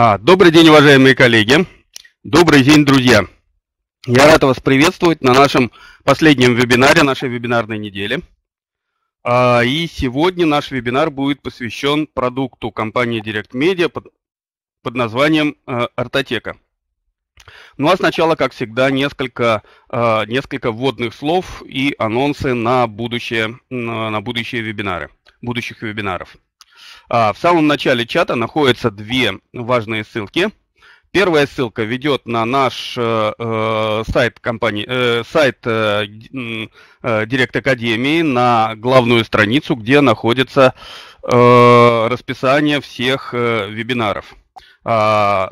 А, добрый день, уважаемые коллеги. Добрый день, друзья. Я рад вас приветствовать на нашем последнем вебинаре нашей вебинарной недели. А, и сегодня наш вебинар будет посвящен продукту компании Direct Media под, под названием а, «Артотека». Ну а сначала, как всегда, несколько, а, несколько вводных слов и анонсы на, будущее, на, на будущие вебинары, будущих вебинаров. А В самом начале чата находятся две важные ссылки. Первая ссылка ведет на наш э, э сайт компании, э, сайт э, э, Директ Академии, на главную страницу, где находится э, расписание всех э, вебинаров. А,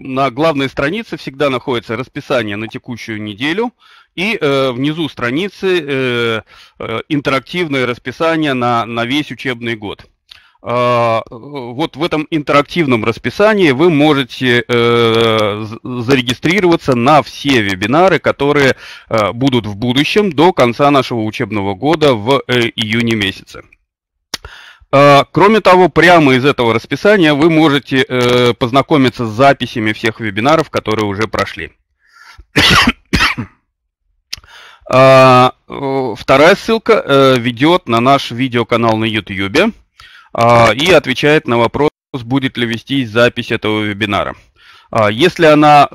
на главной странице всегда находится расписание на текущую неделю и э, внизу страницы э, э интерактивное расписание на, на весь учебный год. А, э, вот в этом интерактивном расписании вы можете э, зарегистрироваться на все вебинары, которые э, будут в будущем до конца нашего учебного года в июне месяце. А, кроме того, прямо из этого расписания вы можете познакомиться с записями всех вебинаров, которые уже прошли. А, вторая ссылка ведет на наш видеоканал на YouTube а, и отвечает на вопрос, будет ли вести запись этого вебинара. А, если она э,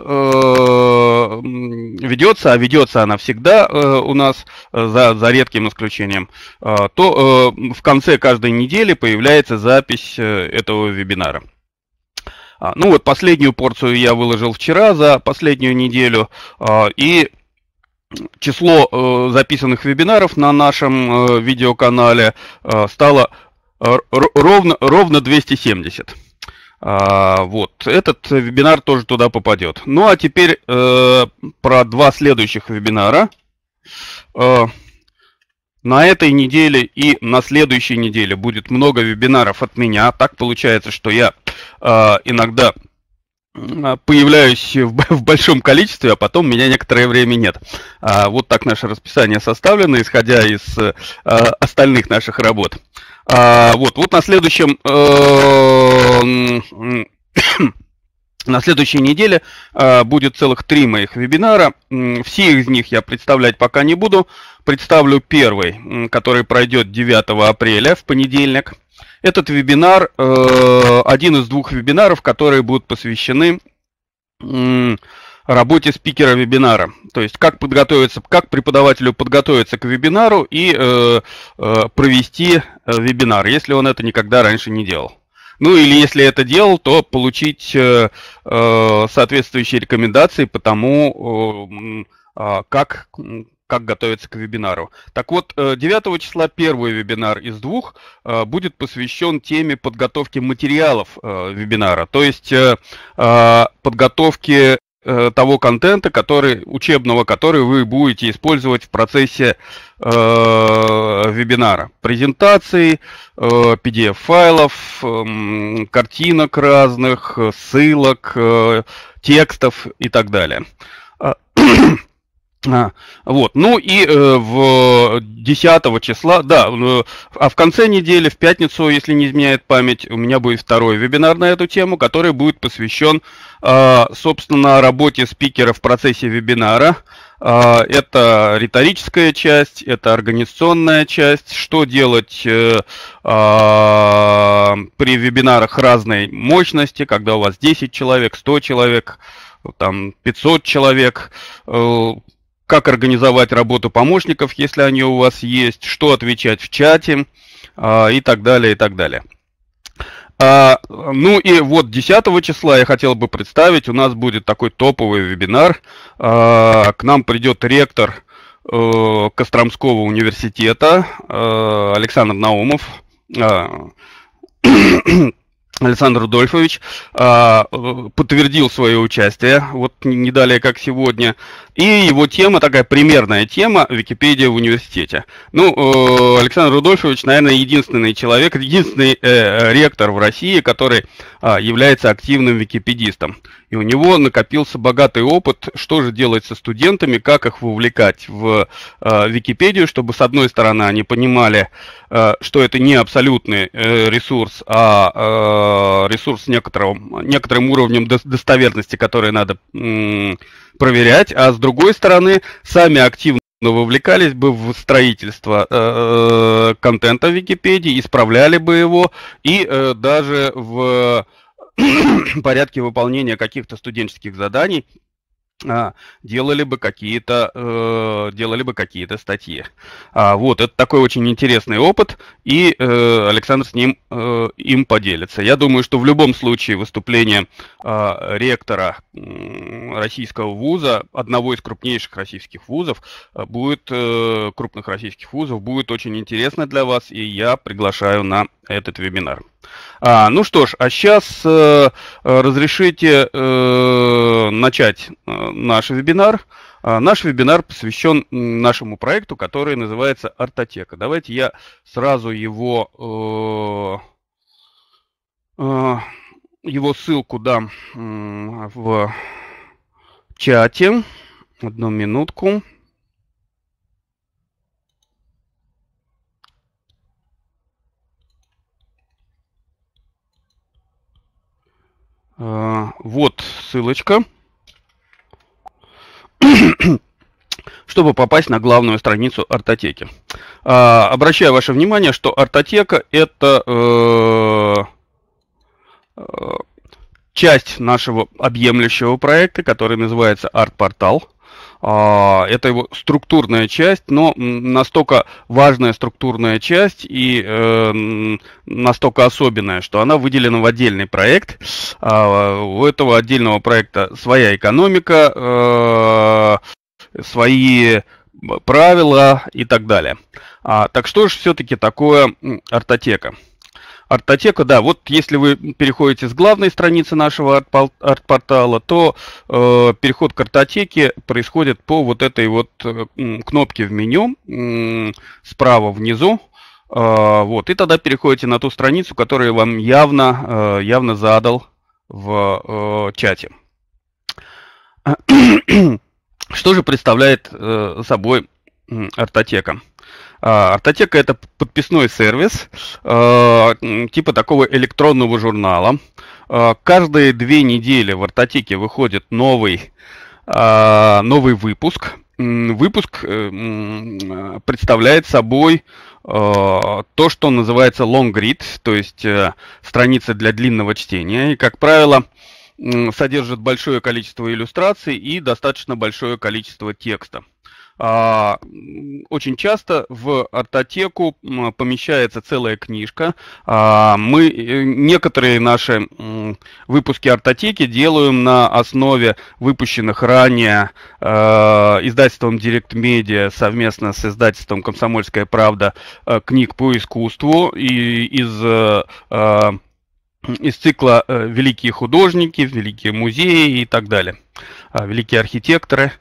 ведется, а ведется она всегда э, у нас, э, за, за редким исключением, а, э, то в конце каждой недели появляется запись э, этого вебинара. Ну вот последнюю порцию я выложил вчера за последнюю неделю, и число э, записанных вебинаров на нашем видеоканале стало Э, ровно, ровно 270. А, вот, этот вебинар тоже туда попадет. Ну а теперь э, про два следующих вебинара. Э, на этой неделе и на следующей неделе будет много вебинаров от меня. Так получается, что я э, иногда появляюсь в, в большом количестве, а потом меня некоторое время нет. А, вот так наше расписание составлено, исходя из а, остальных наших работ. А, вот, вот на следующем... Э, на следующей неделе э, будет целых три моих вебинара. Все из них я представлять пока не буду. Представлю первый, который пройдет 9 апреля в понедельник. Этот вебинар э, один из двух вебинаров, которые будут посвящены э, работе спикера вебинара. То есть как подготовиться, как преподавателю подготовиться к вебинару и э, э, провести э, вебинар, если он это никогда раньше не делал. Ну или если это делал, то получить э, э соответствующие рекомендации по тому, э, как, как готовиться к вебинару. Так вот, 9 э, числа первый вебинар из двух будет посвящен теме подготовки материалов вебинара, то есть подготовки Э, того контента, который, учебного, который вы будете использовать в процессе э, вебинара. Презентации, э, PDF-файлов, э, эм, картинок разных, э, ссылок, э, текстов и так далее. А, А, вот. Ну и э, в 10 числа, да, э, а в конце недели, в пятницу, если не изменяет память, у меня будет второй вебинар на эту тему, который будет посвящен, э, собственно, работе спикера в процессе вебинара. Э, это риторическая часть, это организационная часть, что делать э, э, при вебинарах разной мощности, когда у вас 10 человек, 100 человек, там 500 человек, э, как организовать работу помощников, если они у вас есть, что отвечать в чате а, и так далее, и так далее. А, ну и вот 10 числа я хотел бы представить, у нас будет такой топовый вебинар. А, к нам придет ректор а, Костромского университета а, Александр Наумов. А, Александр Рудольфович а, э, подтвердил свое участие, вот не далее, как сегодня. И его тема, такая примерная тема, Википедия в университете. Ну, э, Александр Рудольфович, наверное, единственный человек, единственный э, ректор в России, который э, является активным википедистом. И у него накопился богатый опыт, что же делать со студентами, как их вовлекать в э, Википедию, чтобы, с одной стороны, они понимали, э, что это не абсолютный э, ресурс, а э, ресурс некоторым, некоторым уровнем достоверности, который надо э, проверять, а с другой стороны, сами активно вовлекались бы в строительство э, э, контента в Википедии, исправляли бы его и э, даже в порядке выполнения каких-то студенческих заданий а, делали бы какие-то э, делали бы какие-то статьи. А, вот это такой очень интересный опыт, и э, Александр с ним э, им поделится. Я думаю, что в любом случае выступление э, ректора э, российского вуза одного из крупнейших российских вузов э, будет э, крупных российских вузов будет очень интересно для вас, и я приглашаю на этот вебинар. А, ну что ж, а сейчас э, разрешите э, начать э, наш вебинар. А, наш вебинар посвящен нашему проекту, который называется «Артотека». Давайте я сразу его, э, э, его ссылку дам э, в чате. Одну минутку. Э, вот ссылочка, чтобы попасть на главную страницу артотеки. А, обращаю ваше внимание, что артотека это э, э, часть нашего объемлющего проекта, который называется арт-портал. А, это его структурная часть, но настолько важная структурная часть и э, настолько особенная, что она выделена в отдельный проект. А, у этого отдельного проекта своя экономика, э, свои правила и так далее. А, так что же все-таки такое артотека? Артотека, да, вот если вы переходите с главной страницы нашего арт-портала, то э, переход к артотеке происходит по вот этой вот э, кнопке в меню э, справа внизу. Э, вот, и тогда переходите на ту страницу, которую вам явно, э, явно задал в э, чате. Что же представляет э, собой артотека? Артотека это подписной сервис, а, типа такого электронного журнала. А, каждые две недели в Артотеке выходит новый, а, новый выпуск. Выпуск э, представляет собой то, что называется long read, то есть э, страница для длинного чтения. И, как правило, содержит большое количество иллюстраций и достаточно большое количество текста. А, очень часто в артотеку помещается целая книжка. А, мы э, некоторые наши выпуски артотеки делаем на основе выпущенных ранее э, издательством Direct Media совместно с издательством Комсомольская правда э, книг по искусству и из из цикла «Великие художники», «Великие музеи» и так далее, а, «Великие архитекторы».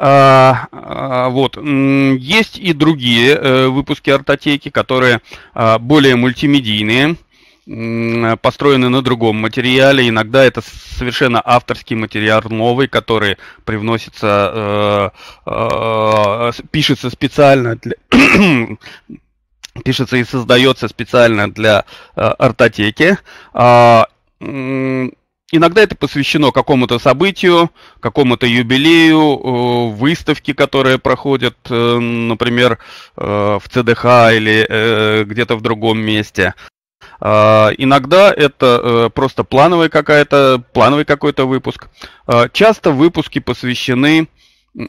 А, а, вот. Есть и другие э, выпуски артотеки, которые а, более мультимедийные, построены на другом материале. Иногда это совершенно авторский материал новый, который привносится, э, а, пишется специально для пишется и создается специально для э, артотеки. Э, Иногда это посвящено какому-то событию, какому-то юбилею, э, выставке, которые проходят, э, например, э, в ЦДХ или где-то в другом месте. А, иногда это просто плановый, какая-то, плановый какой-то выпуск. А, часто выпуски посвящены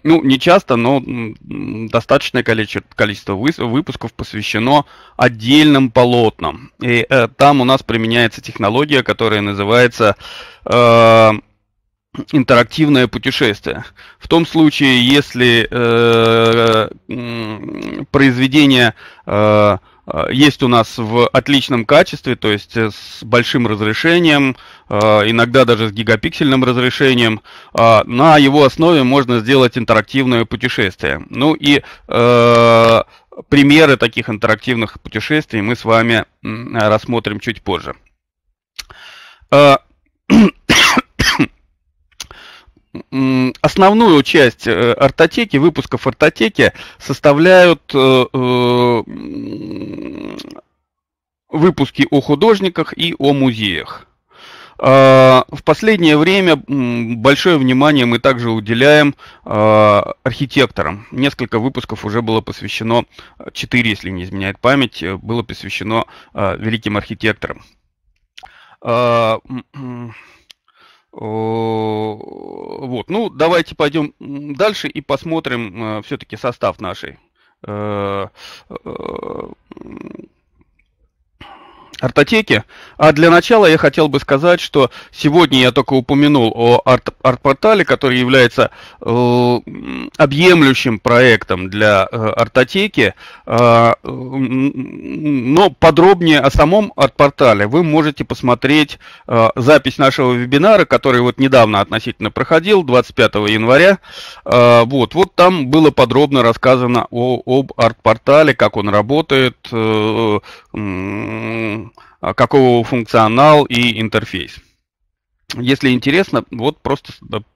ну, не часто, но достаточное количество выпусков посвящено отдельным полотнам. И э, там у нас применяется технология, которая называется э, интерактивное путешествие. В том случае, если э, произведение э, Э, есть у нас в отличном качестве, то есть э, с большим разрешением, э, иногда даже с гигапиксельным разрешением. На его основе можно сделать интерактивное путешествие. Ну и э, примеры таких интерактивных путешествий мы с вами рассмотрим чуть позже. основную часть артотеки, э, выпусков артотеки составляют э, э, выпуски о художниках и о музеях. А, в последнее время большое внимание мы также уделяем а, архитекторам. Несколько выпусков уже было посвящено, 4, если не изменяет память, было посвящено а, великим архитекторам. Э, вот. Ну, давайте пойдем дальше и посмотрим э, все-таки состав нашей э, Артотеки. А для начала я хотел бы сказать, что сегодня я только упомянул о арт- арт-портале, который является э, объемлющим проектом для э, артотеки. Э, э, но подробнее о самом арт-портале вы можете посмотреть э, запись нашего вебинара, который вот недавно относительно проходил, 25 января. Э, вот, вот там было подробно рассказано о, об арт-портале, как он работает, э, э, а, какого функционал и интерфейс. Если интересно, вот просто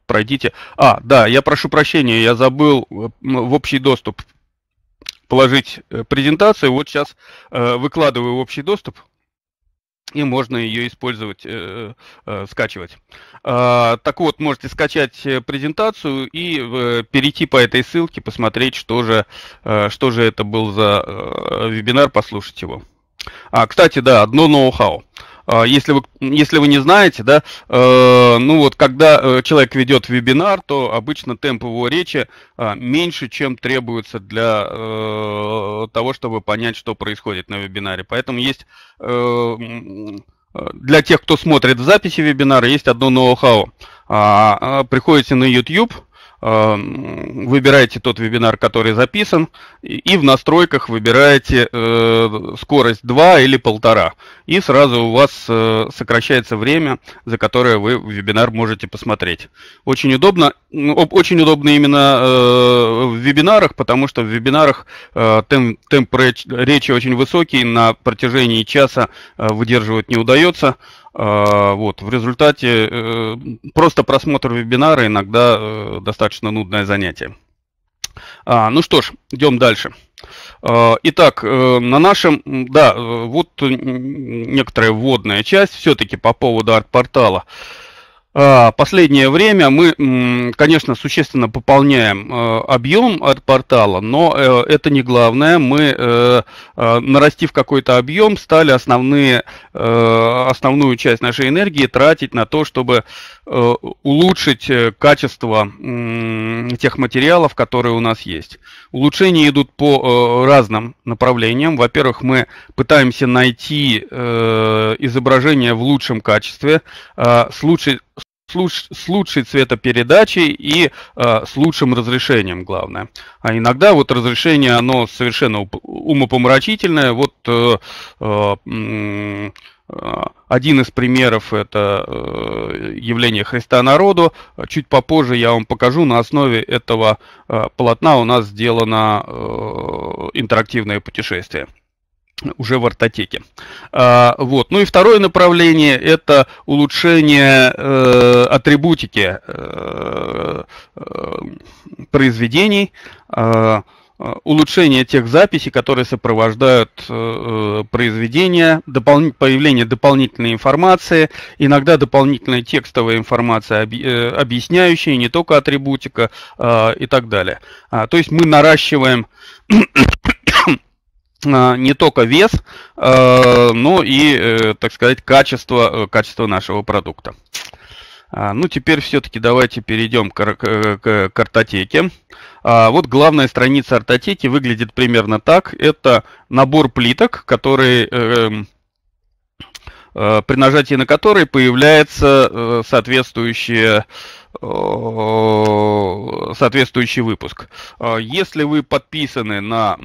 пройдите. А, да, я прошу прощения, я забыл э, в общий доступ положить э, презентацию. Вот сейчас э, выкладываю в общий доступ, и можно ее использовать, скачивать. А, так вот, можете скачать презентацию и перейти по этой ссылке, посмотреть, что же, что же это был за вебинар, послушать его. А, кстати, да, одно ноу-хау. А, если вы, если вы не знаете, да, э, ну вот когда э, человек ведет вебинар, то обычно темп его речи э, меньше, чем требуется для э, того, чтобы понять, что происходит на вебинаре. Поэтому есть э, для тех, кто смотрит в записи вебинара, есть одно ноу-хау. А, а приходите на YouTube, Эм, выбираете тот вебинар, который записан, и в настройках выбираете э, скорость 2 или 1,5. И сразу у вас э, сокращается время, за которое вы вебинар можете посмотреть. Очень удобно, ну, очень удобно именно э, в вебинарах, потому что в вебинарах темп, темп речи очень высокий, на протяжении часа выдерживать не удается. А, вот, в результате э, просто просмотр вебинара иногда э, достаточно нудное занятие. А, ну что ж, идем дальше. А, итак, э, на нашем, да, вот некоторая вводная часть все-таки по поводу арт-портала. А, последнее время мы, конечно, существенно пополняем э, объем от портала, но э, это не главное. Мы, э, нарастив какой-то объем, стали основные, основную часть нашей энергии тратить на то, чтобы улучшить качество тех материалов, которые у нас есть. Улучшения идут по разным направлениям. Во-первых, мы пытаемся найти изображение в лучшем качестве, с лучшей с, луч, с лучшей цветопередачей и э, с лучшим разрешением, главное. А иногда вот разрешение, оно совершенно умопомрачительное. Вот э, э, э, один из примеров – это э, явление Христа народу. Чуть попозже я вам покажу. На основе этого э, полотна у нас сделано интерактивное путешествие уже в ортотеке. А, вот. Ну и второе направление – это улучшение э, атрибутики э, э, произведений, э, улучшение тех записей, которые сопровождают э, произведения, допол... появление дополнительной информации, иногда дополнительная текстовая информация, об... э, объясняющая не только атрибутика э, и так далее. А, то есть мы наращиваем а, не только вес, а, но и, э, так сказать, качество, э, качество нашего продукта. А, ну, теперь все-таки давайте перейдем к, к, к картотеке. А вот главная страница картотеки выглядит примерно так. Это набор плиток, который э, эм, э, при нажатии на который появляется э, соответствующее Э, соответствующий выпуск. Э, если вы подписаны на э,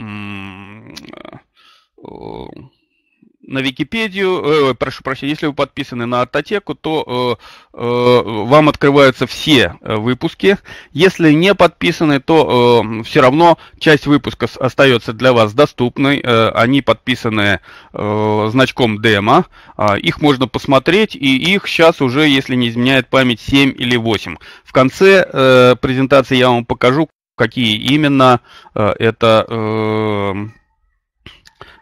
на Википедию, э, прошу прощения, если вы подписаны на Артотеку, то э, э, вам открываются все э, выпуски. Если не подписаны, то э, все равно часть выпуска остается для вас доступной. Э, они подписаны э, значком демо. Э, их можно посмотреть, и их сейчас уже, если не изменяет память, 7 или 8. В конце э, презентации я вам покажу, какие именно э, это... Э,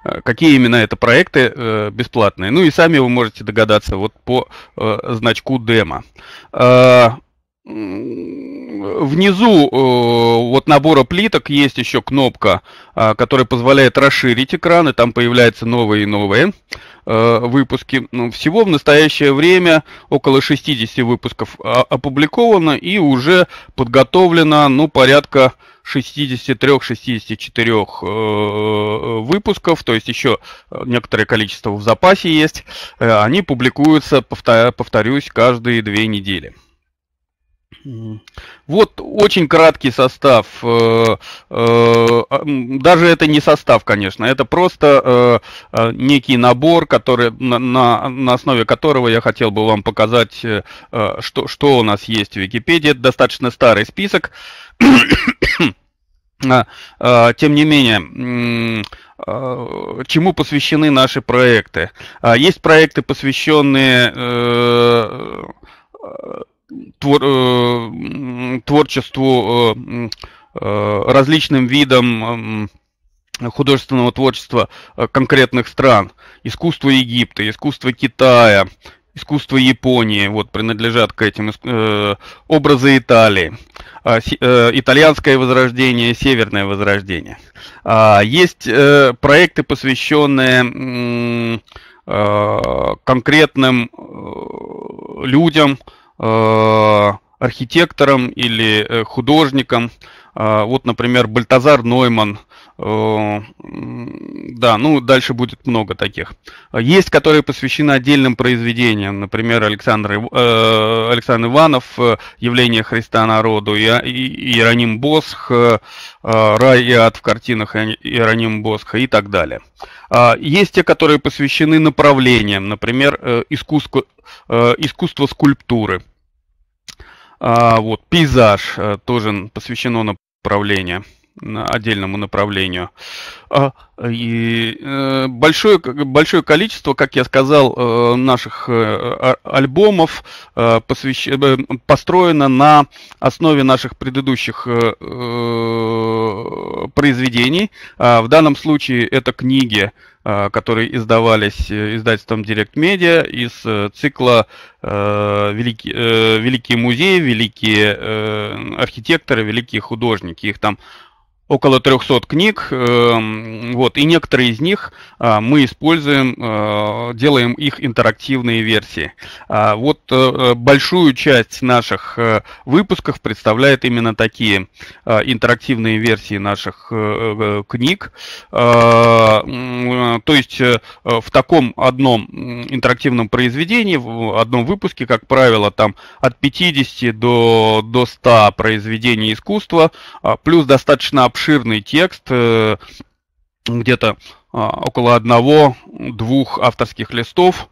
Э, какие именно это проекты э, бесплатные. Ну и сами вы можете догадаться вот по э, значку демо. внизу вот набора плиток есть еще кнопка, которая позволяет расширить экраны. там появляются новые и новые. Э, выпуски. Ну, всего в настоящее время около 60 выпусков а, опубликовано и уже подготовлено ну, порядка 63-64 э, выпусков, то есть еще э, некоторое количество в запасе есть. Э, они публикуются, повторюсь, каждые две недели. Вот очень краткий состав. Э, э, а, даже это не состав, конечно, это просто э, некий набор, который, на, на основе которого я хотел бы вам показать, что, что у нас есть в Википедии. Это достаточно старый список. А, а, тем не менее, чему посвящены наши проекты? Есть проекты, посвященные твор, э, творчеству, э, э, различным видам художественного творчества э, конкретных стран. Искусство Египта, искусство Китая, искусство Японии, вот принадлежат к этим э, образы Италии, э, э, итальянское возрождение, северное возрождение. А, есть э, проекты, посвященные э, конкретным э, людям, Э, архитектором или э, художником. Э, вот, например, Бальтазар Нойман. Да, ну дальше будет много таких. Есть, которые посвящены отдельным произведениям, например, Александр, Александр Иванов, «Явление Христа народу», а, Иероним Босх, «Рай и ад в картинах» Иероним Босха и так далее. А, есть те, которые посвящены направлениям, например, искусство, искусство скульптуры – а, вот, пейзаж э, тоже посвящено направлению отдельному направлению. А, и э, большое, большое количество, как я сказал, э, наших а, альбомов посвящ... построено на основе наших предыдущих произведений. А, в данном случае это книги, а, которые издавались э, издательством Direct Media из э, цикла э, «Великие музеи», «Великие архитекторы», «Великие художники». Их там около 300 книг, эм, вот, и некоторые из них э, мы используем, э, делаем их интерактивные версии. А, вот э, большую часть наших выпусков представляет именно такие интерактивные версии наших книг. То есть в таком одном интерактивном произведении, в одном выпуске, как правило, там от 50 до, до 100 произведений искусства, а, плюс достаточно обширный текст, э, где-то а, около одного-двух авторских листов.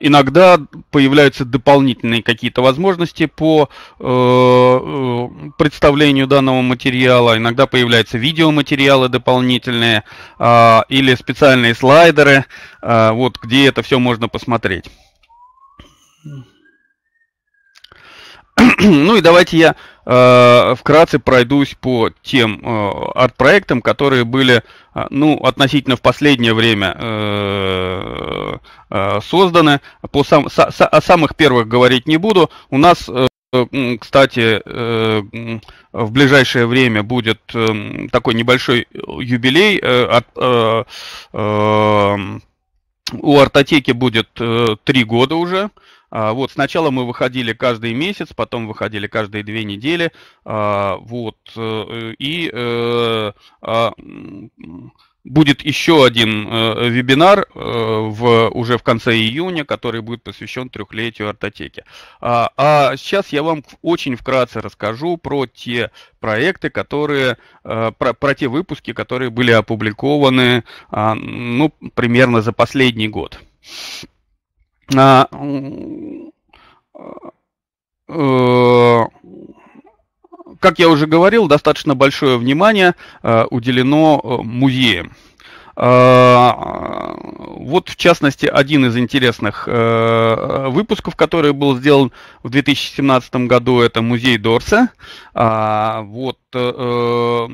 Иногда появляются дополнительные какие-то возможности по э, представлению данного материала, иногда появляются видеоматериалы дополнительные э, или специальные слайдеры, э, вот где это все можно посмотреть. ну и давайте я э, вкратце пройдусь по тем э, арт-проектам, которые были, э, ну, относительно в последнее время э, э, созданы. По сам, со, со, о самых первых говорить не буду. У нас э, кстати, э, в ближайшее время будет э, такой небольшой юбилей. Э, у Артотеки будет три года уже. А, вот, сначала мы выходили каждый месяц, потом выходили каждые две недели. А, вот, э, и э, а, будет еще один э, вебинар в, уже в конце июня, который будет посвящен трехлетию артотеки. А, сейчас я вам очень вкратце расскажу про те проекты, которые, про, про те выпуски, которые были опубликованы ну, примерно за последний год а, э, как я уже говорил, достаточно большое внимание э, уделено э, музеям. Вот, в частности, один из интересных выпусков, который был сделан в 2017 году, это музей Дорса. А, вот э,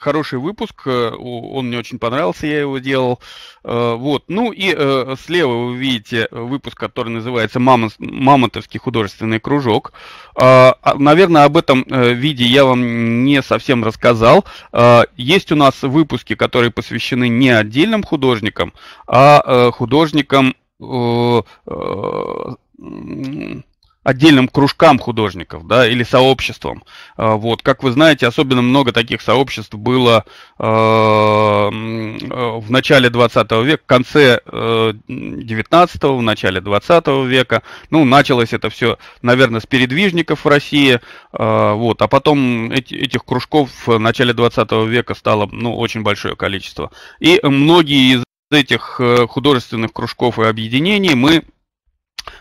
хороший выпуск, э, он мне очень понравился, я его делал. Э, вот. Ну и э, слева вы видите выпуск, который называется «Мамонтовский художественный кружок». Э, а, наверное, об этом э, виде я вам не совсем рассказал. Э, есть у нас выпуски, которые посвящены не отдельным художникам, а э, художникам э, э, отдельным кружкам художников, да, или сообществам. А, вот, как вы знаете, особенно много таких сообществ было э, в начале 20 века, в конце 19 э, в начале 20 века. Ну, началось это все, наверное, с передвижников в России, э, вот, а потом эти, этих кружков в начале 20 века стало, ну, очень большое количество. И многие из этих э, художественных кружков и объединений мы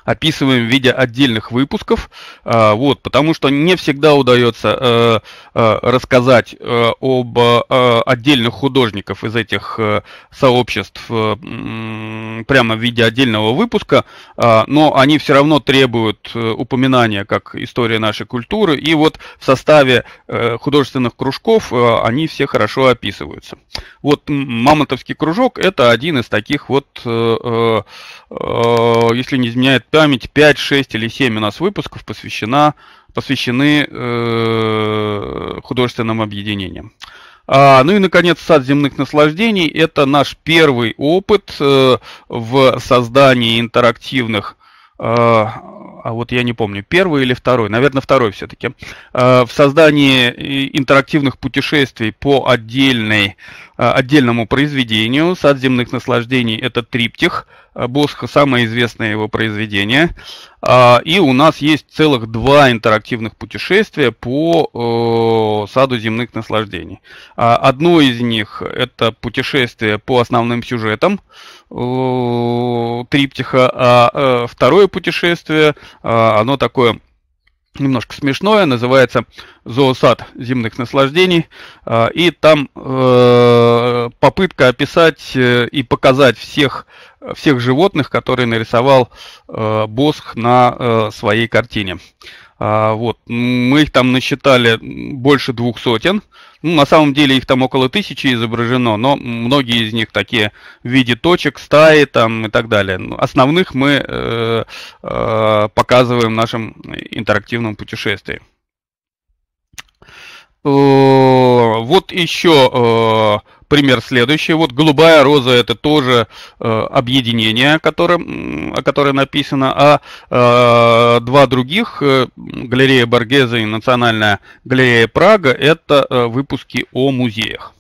описываем в виде отдельных выпусков, а, вот, потому что не всегда удается э, э, рассказать э, об отдельных художников из этих сообществ прямо в виде отдельного выпуска, а, но они все равно требуют упоминания как история нашей культуры, и вот в составе художественных кружков они все хорошо описываются. Вот Мамонтовский кружок – это один из таких вот, если не изменяю изменяет память, 5, 6 или 7 у нас выпусков посвящена, посвящены э, художественным объединениям. А, ну и, наконец, сад земных наслаждений – это наш первый опыт э, в создании интерактивных э, а вот я не помню, первый или второй, наверное, второй все-таки, э, в создании э, интерактивных путешествий по отдельной, отдельному произведению. Сад земных наслаждений – это триптих – Босха самое известное его произведение. А, и у нас есть целых два интерактивных путешествия по э, саду земных наслаждений. А, одно из них это путешествие по основным сюжетам э, триптиха, а э, второе путешествие, а, оно такое немножко смешное, называется «Зоосад зимних наслаждений». А, и там э, попытка описать э, и показать всех, всех животных, которые нарисовал э, Босх на своей картине. А, вот, мы их там насчитали больше двух сотен. Ну, на самом деле их там около тысячи изображено, но многие из них такие в виде точек, стаи там и так далее. Ну, основных мы э, э, показываем в нашем интерактивном путешествии. Э, вот еще э, пример следующий. Вот «Голубая роза» — это тоже э, объединение, о котором, о котором написано, а два других галерея Боргеза и Национальная галерея Прага — это выпуски о музеях.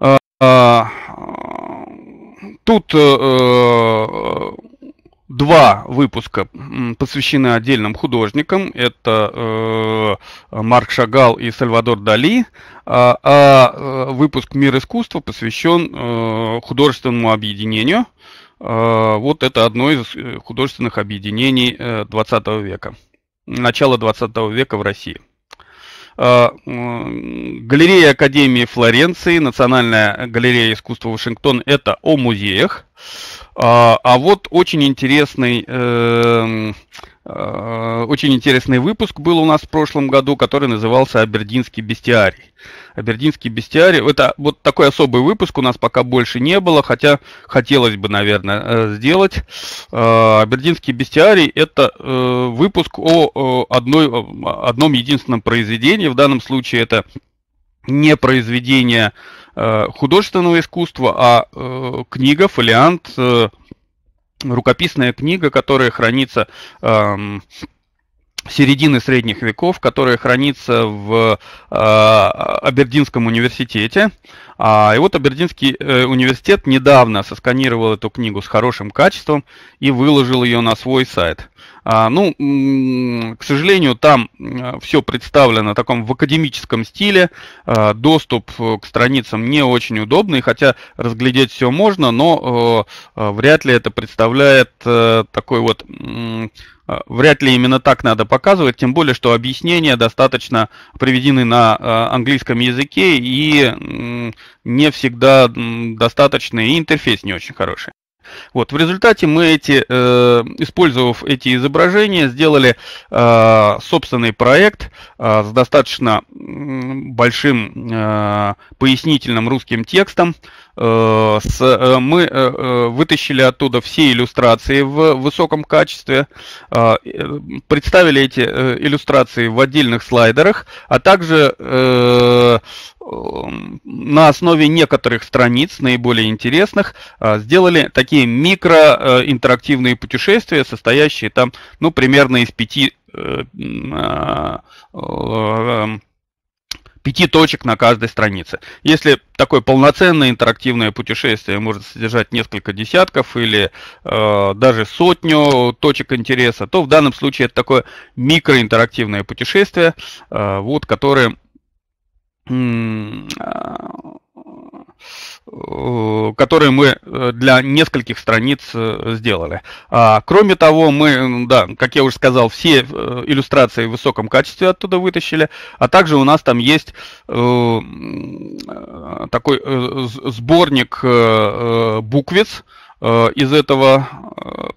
А, а, тут два выпуска посвящены отдельным художникам. Это э, Марк Шагал и Сальвадор Дали. А, а э, выпуск «Мир искусства» посвящен э, художественному объединению. Э, вот это одно из э, художественных объединений э, 20 века. Начало 20 века в России. А, галерея Академии Флоренции, Национальная галерея искусства Вашингтон – это о музеях. А, а, вот очень интересный, эм, э, очень интересный выпуск был у нас в прошлом году, который назывался «Абердинский бестиарий». «Абердинский бестиарий» — это вот такой особый выпуск у нас пока больше не было, хотя хотелось бы, наверное, э, сделать. А, «Абердинский бестиарий» — это э, выпуск о одной, одном единственном произведении, в данном случае это не произведение э, художественного искусства, а э, книга, фолиант, э, рукописная книга, которая хранится эм, середины средних веков, которая хранится в э, Абердинском университете. А, и вот Абердинский э, университет недавно сосканировал эту книгу с хорошим качеством и выложил ее на свой сайт. А, ну, к сожалению, там э, все представлено в таком в академическом стиле. А, доступ э, к страницам не очень удобный, хотя разглядеть все можно, но э, вряд ли это представляет такой вот... Вряд ли именно так надо показывать, тем более, что объяснения достаточно приведены на английском языке и не всегда достаточный, и интерфейс не очень хороший. Вот, в результате мы эти, э, использовав эти изображения, сделали э, собственный проект э, с достаточно большим э, пояснительным русским текстом. Э, с, э, мы э, э вытащили оттуда все иллюстрации в высоком качестве, э, э, представили эти э, иллюстрации в отдельных слайдерах, а также э, Эм, на основе некоторых страниц, наиболее интересных, а, сделали такие микроинтерактивные э, путешествия, состоящие там, ну, примерно из пяти, э, а, эм, пяти точек на каждой странице. Если такое полноценное интерактивное путешествие может содержать несколько десятков или э, даже сотню точек интереса, то в данном случае это такое микроинтерактивное путешествие, вот, которое Э, которые мы э, для нескольких страниц э, сделали. А, кроме того, мы, да, как я уже сказал, все иллюстрации в высоком качестве оттуда вытащили, а также у нас там есть такой сборник буквиц из этого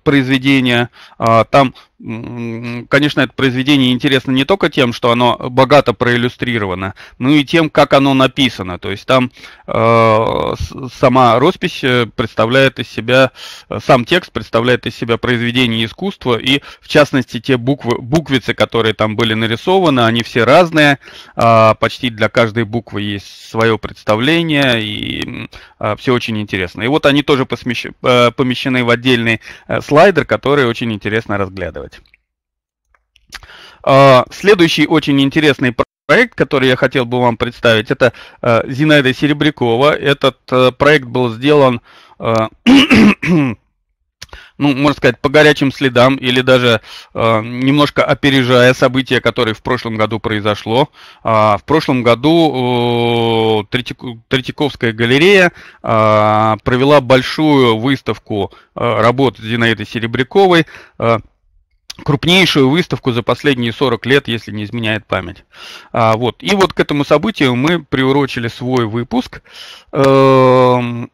произведения. А, там конечно, это произведение интересно не только тем, что оно богато проиллюстрировано, но и тем, как оно написано. То есть там э, сама роспись э, представляет из себя, э, сам текст представляет из себя произведение искусства, и в частности те буквы, буквицы, которые там были нарисованы, они все разные, э, почти для каждой буквы есть свое представление, и э, а, все очень интересно. И вот они тоже посмещ, э, помещены в отдельный э, слайдер, который очень интересно разглядывать. А, следующий очень интересный проект, который я хотел бы вам представить, это а, Зинаида Серебрякова. Этот а, проект был сделан ну, можно сказать, по горячим следам или даже немножко опережая события, которые в прошлом году произошло. в прошлом году Третьяковская галерея провела большую выставку работ Зинаиды Серебряковой крупнейшую выставку за последние 40 лет, если не изменяет память. А, вот. И вот к этому событию мы приурочили свой выпуск. Эм,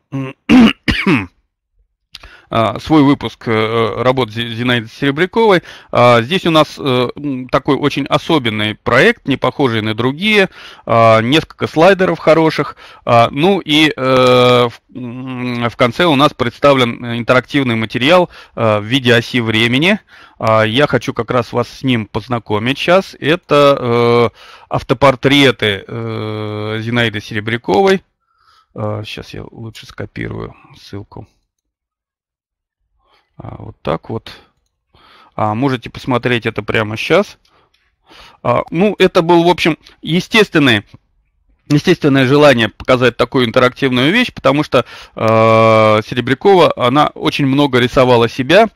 а, свой выпуск э, работ Зинаиды Серебряковой. А, здесь у нас э, такой очень особенный проект, не похожий на другие, а, несколько слайдеров хороших. Ну и э, в конце у нас представлен интерактивный материал в виде оси времени. Я хочу как раз вас с ним познакомить сейчас. Это автопортреты Зинаиды Серебряковой. Сейчас я лучше скопирую ссылку. А, вот так вот. А, можете посмотреть это прямо сейчас. А, ну, это был, в общем, естественный естественное желание показать такую интерактивную вещь, потому что э, Серебрякова, она очень много рисовала себя,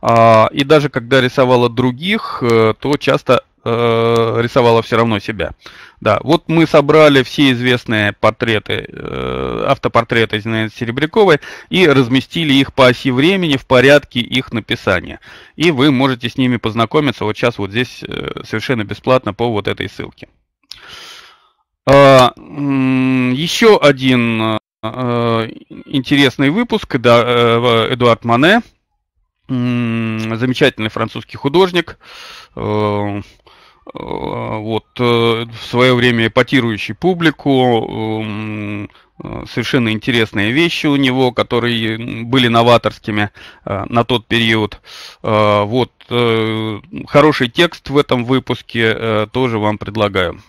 э, и даже когда рисовала других, э, то часто э, рисовала все равно себя. Да, вот мы собрали все известные портреты, э, автопортреты Зинаиды Серебряковой и разместили их по оси времени в порядке их написания. И вы можете с ними познакомиться вот сейчас вот здесь э, совершенно бесплатно по вот этой ссылке. Э, еще один э, интересный выпуск, да, э, Эдуард Мане замечательный французский художник, э, а, вот, э, в свое время эпатирующий публику, э, совершенно интересные вещи у него, которые были новаторскими э, на тот период. А, вот, хороший текст в этом выпуске тоже вам предлагаю.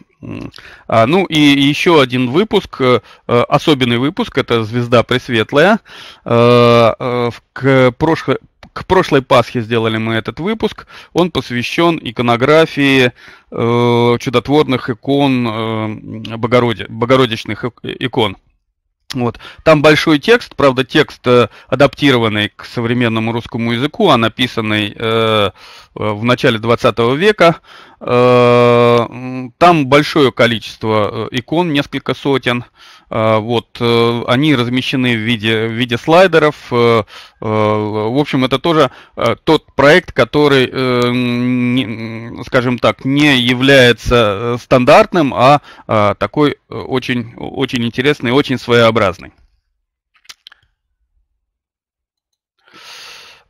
А, ну и еще один выпуск, особенный выпуск, это «Звезда Пресветлая». к прошлой. К прошлой Пасхе сделали мы этот выпуск. Он посвящен иконографии э, чудотворных икон, э, Богороди, богородичных икон. Вот. Там большой текст, правда, текст э, адаптированный к современному русскому языку, а написанный э, в начале 20 века. Э, там большое количество э, икон, несколько сотен. Э, а, вот, э, они размещены в виде, в виде слайдеров. Э, э, в общем, это тоже тот проект, который, скажем так, не является стандартным, а, а такой очень, очень интересный, очень своеобразный.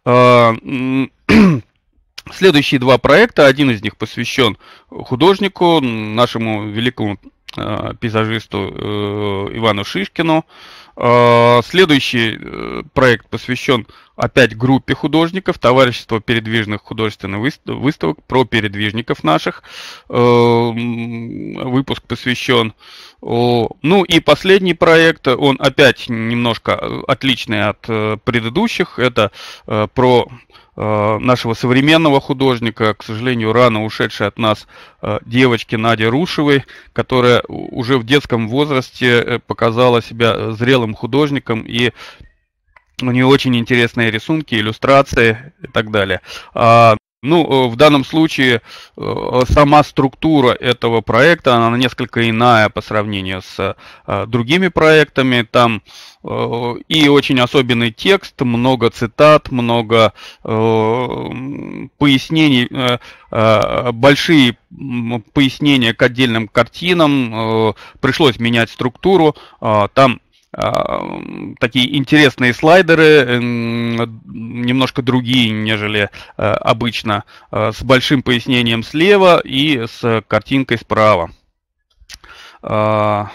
А, следующие два проекта, один из них посвящен художнику, нашему великому Э, пейзажисту э, Ивану Шишкину. Э, следующий проект посвящен опять группе художников, товарищество передвижных художественных выставок про передвижников наших. Выпуск посвящен. Ну и последний проект, он опять немножко отличный от предыдущих, это про Э, нашего современного художника, к сожалению, рано ушедшей от нас э, девочки Нади Рушевой, которая уже в детском возрасте э, показала себя зрелым художником и у нее очень интересные рисунки, иллюстрации и так далее. А ну, э, в данном случае э, сама структура этого проекта, она несколько иная по сравнению с э, другими проектами. Там и очень особенный текст, много цитат, много пояснений, большие пояснения к отдельным картинам. Пришлось менять структуру. А, там а, такие интересные слайдеры, немножко другие, нежели э, обычно, э, с большим пояснением слева и с картинкой справа. А,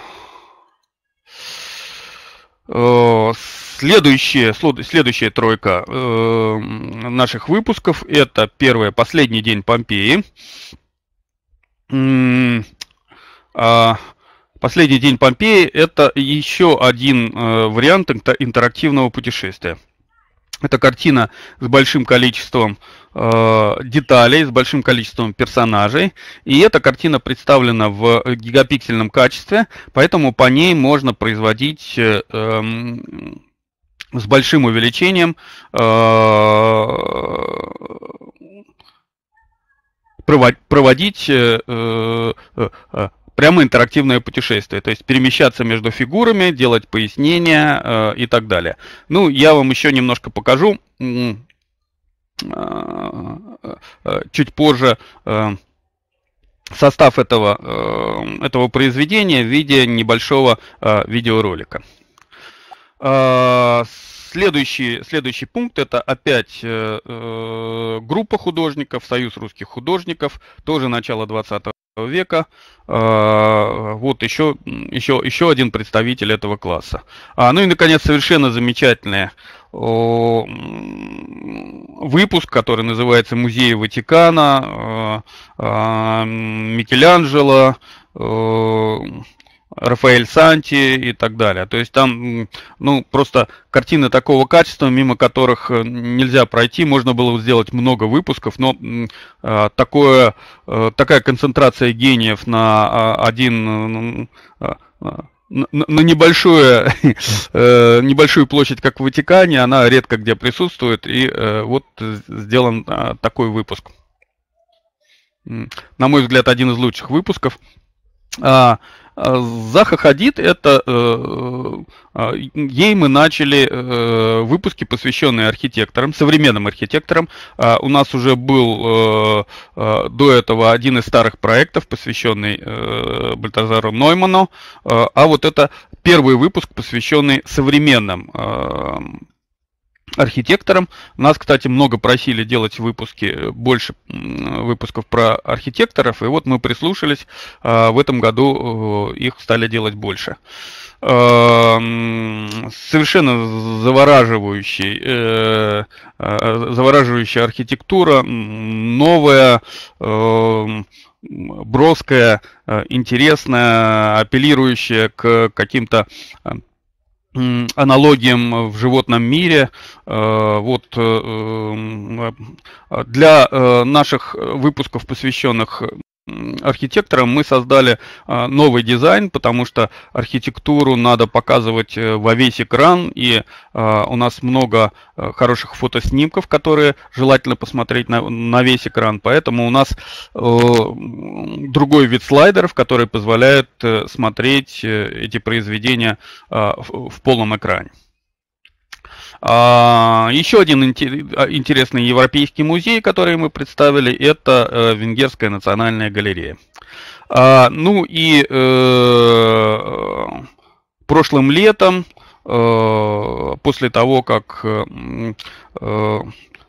следующая, следующая тройка э, наших выпусков – это первое «Последний день Помпеи». А, Последний день Помпеи – это еще один э, вариант интерактивного путешествия. Это картина с большим количеством э, деталей, с большим количеством персонажей. И эта картина представлена в э, гигапиксельном качестве, поэтому по ней можно производить э, э, с большим увеличением э, проводить э, э, э прямо интерактивное путешествие, то есть перемещаться между фигурами, делать пояснения э, и так далее. Ну, я вам еще немножко покажу э, э, чуть позже э, состав этого, э, этого произведения в виде небольшого видеоролика. С Следующий, следующий пункт это опять э, э, группа художников, Союз русских художников, тоже начало 20 века. Э, вот еще, еще, еще один представитель этого класса. А, ну и, наконец, совершенно замечательный выпуск, который называется «Музей Ватикана», э, э, Микеланджело, Рафаэль Санти и так далее. То есть там, ну, просто картины такого качества, мимо которых э, нельзя пройти. Можно было сделать много выпусков, но э, такое, э, такая концентрация гениев на э, один... Э, э на, небольшую э, небольшую площадь, как в Ватикане, она редко где присутствует, и вот сделан а, такой выпуск. На мой взгляд, один из лучших выпусков. А, Заха Хадид, это э, э, ей мы начали э, выпуски, посвященные архитекторам, современным архитекторам. А, у нас уже был до этого один из старых проектов, посвященный Бальтазару Нойману, а, а вот это первый выпуск, посвященный современным архитектором. Нас, кстати, много просили делать выпуски, э, больше выпусков про архитекторов, и вот мы прислушались, а, в этом году э, их стали делать больше. А, совершенно завораживающий, э, а, завораживающая архитектура, новая, броская, интересная, апеллирующая к каким-то аналогиям в животном мире. Э, вот э, э, для наших выпусков, посвященных архитектором мы создали а, новый дизайн, потому что архитектуру надо показывать э, во весь экран, и а, у нас много э, хороших фотоснимков, которые желательно посмотреть на, на весь экран, поэтому у нас э, другой вид слайдеров, который позволяет смотреть эти произведения а, в полном экране. А, еще один а, интересный европейский музей, который мы представили, это э, Венгерская национальная галерея. А, ну и э, прошлым летом, э, после того, как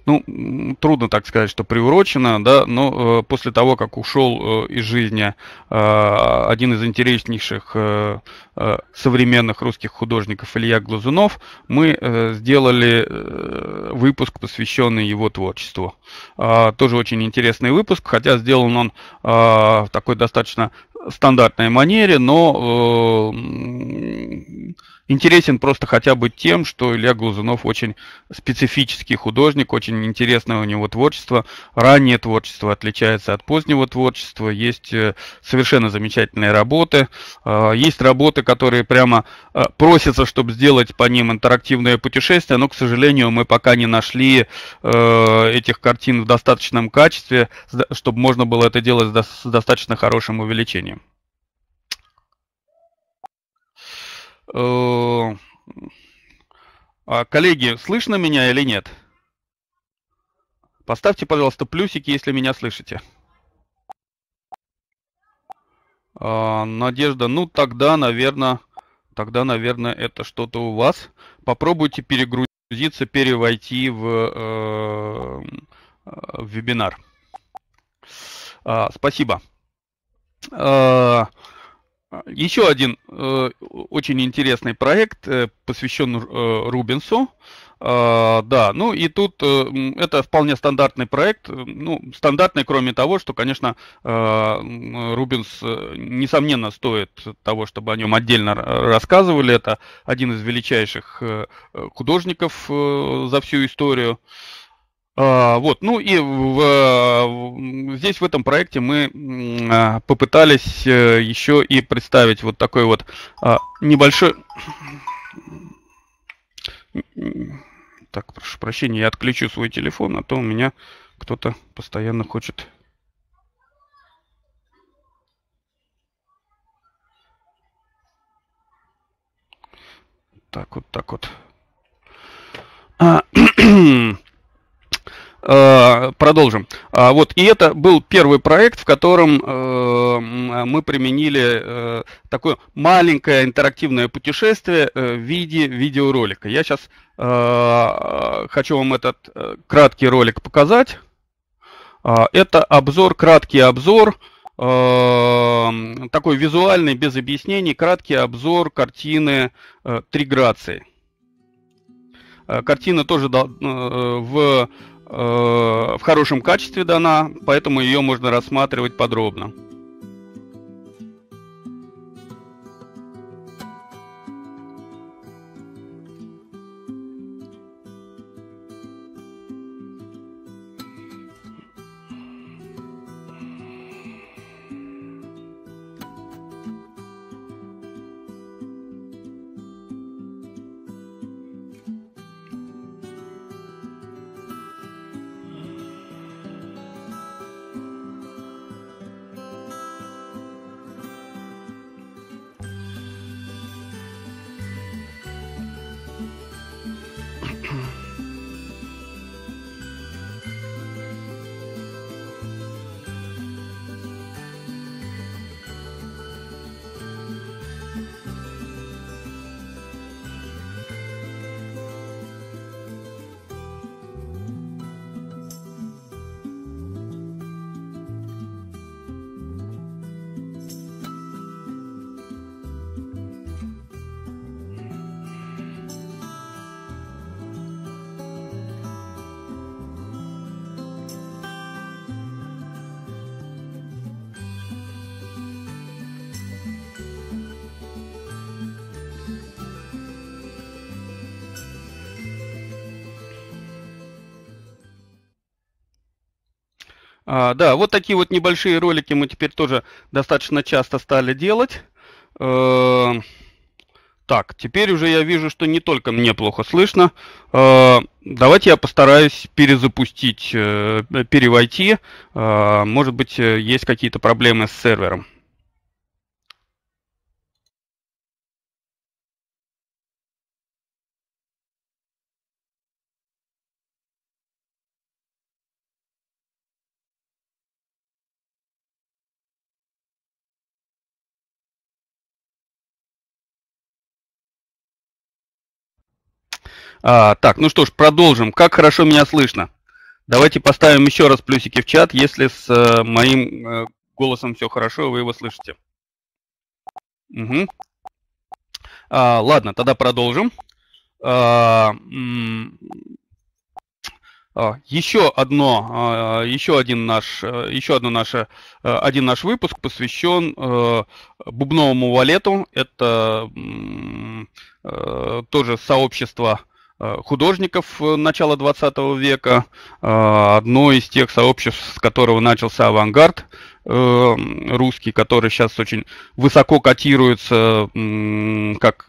ну, трудно так сказать, что приурочено, да, но э, после того, как ушел э, из жизни э, один из интереснейших э, э, современных русских художников Илья Глазунов, мы э, сделали э, выпуск, посвященный его творчеству. Э, тоже очень интересный выпуск, хотя сделан он э, в такой достаточно стандартной манере, но э, интересен просто хотя бы тем, что Илья Глазунов очень специфический художник, очень интересное у него творчество. Раннее творчество отличается от позднего творчества. Есть э, совершенно замечательные работы. А, есть работы, которые прямо э, просятся, чтобы сделать по ним интерактивное путешествие, но, к сожалению, мы пока не нашли э, этих картин в достаточном качестве, чтобы можно было это делать с достаточно хорошим увеличением. Э, а коллеги, слышно меня или нет? Поставьте, пожалуйста, плюсики, если меня слышите. А, Надежда, ну тогда, наверное, тогда, наверное, это что-то у вас. Попробуйте перегрузиться, перевойти в, э, э, в вебинар. А, спасибо. А, Еще один э, очень интересный проект, э, посвящен э, Рубинсу. Э, да, ну и тут э, это вполне стандартный проект. Ну, стандартный, кроме того, что, конечно, э, Рубинс, э, несомненно, стоит того, чтобы о нем отдельно рассказывали. Это один из величайших э, э художников э, за всю историю. Э, а, вот, ну и в, здесь в этом проекте мы а, попытались э, еще и представить вот такой вот а, небольшой... Так, прошу прощения, я отключу свой телефон, а то у меня кто-то постоянно хочет Так вот, так вот. А, Э, продолжим. А, вот, и это был первый проект, в котором э, мы применили э, такое маленькое интерактивное путешествие в виде видеоролика. Я сейчас хочу вам этот краткий ролик показать. А, это обзор, краткий обзор, такой визуальный, без объяснений, краткий обзор картины Триграции. Картина тоже в Э, в хорошем качестве дана, поэтому ее можно рассматривать подробно. А, да, вот такие вот небольшие ролики мы теперь тоже достаточно часто стали делать. Э, так, теперь уже я вижу, что не только мне плохо слышно. Э, давайте я постараюсь перезапустить, э, перевойти. Э, может быть, э, есть какие-то проблемы с сервером. А, так, ну что ж, продолжим. Как хорошо меня слышно. Давайте поставим еще раз плюсики в чат, если с э, моим э, голосом все хорошо, вы его слышите. Угу. А, ладно, тогда продолжим. А, а еще одно, а, еще один наш, э, еще одно наше, э, один наш выпуск посвящен э, бубновому валету. Это тоже сообщество Э, художников э, начала 20 века, э, одно из тех сообществ, с которого начался авангард русский, который сейчас очень высоко котируется как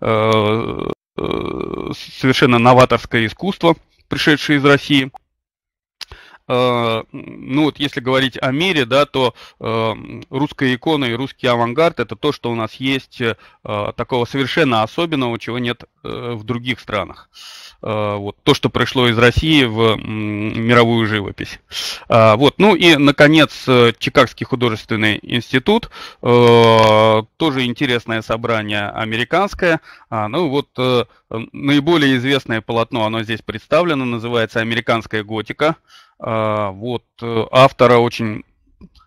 совершенно новаторское искусство, пришедшее из России. Э, ну вот если говорить о мире, да, то э, русская икона и русский авангард это то, что у нас есть э, такого совершенно особенного, чего нет в других странах. Вот то, что пришло из России в мировую живопись. Вот, ну и, наконец, Чикагский художественный институт, тоже интересное собрание американское. А, ну вот наиболее известное полотно, оно здесь представлено, называется «Американская готика». А, вот э, автора очень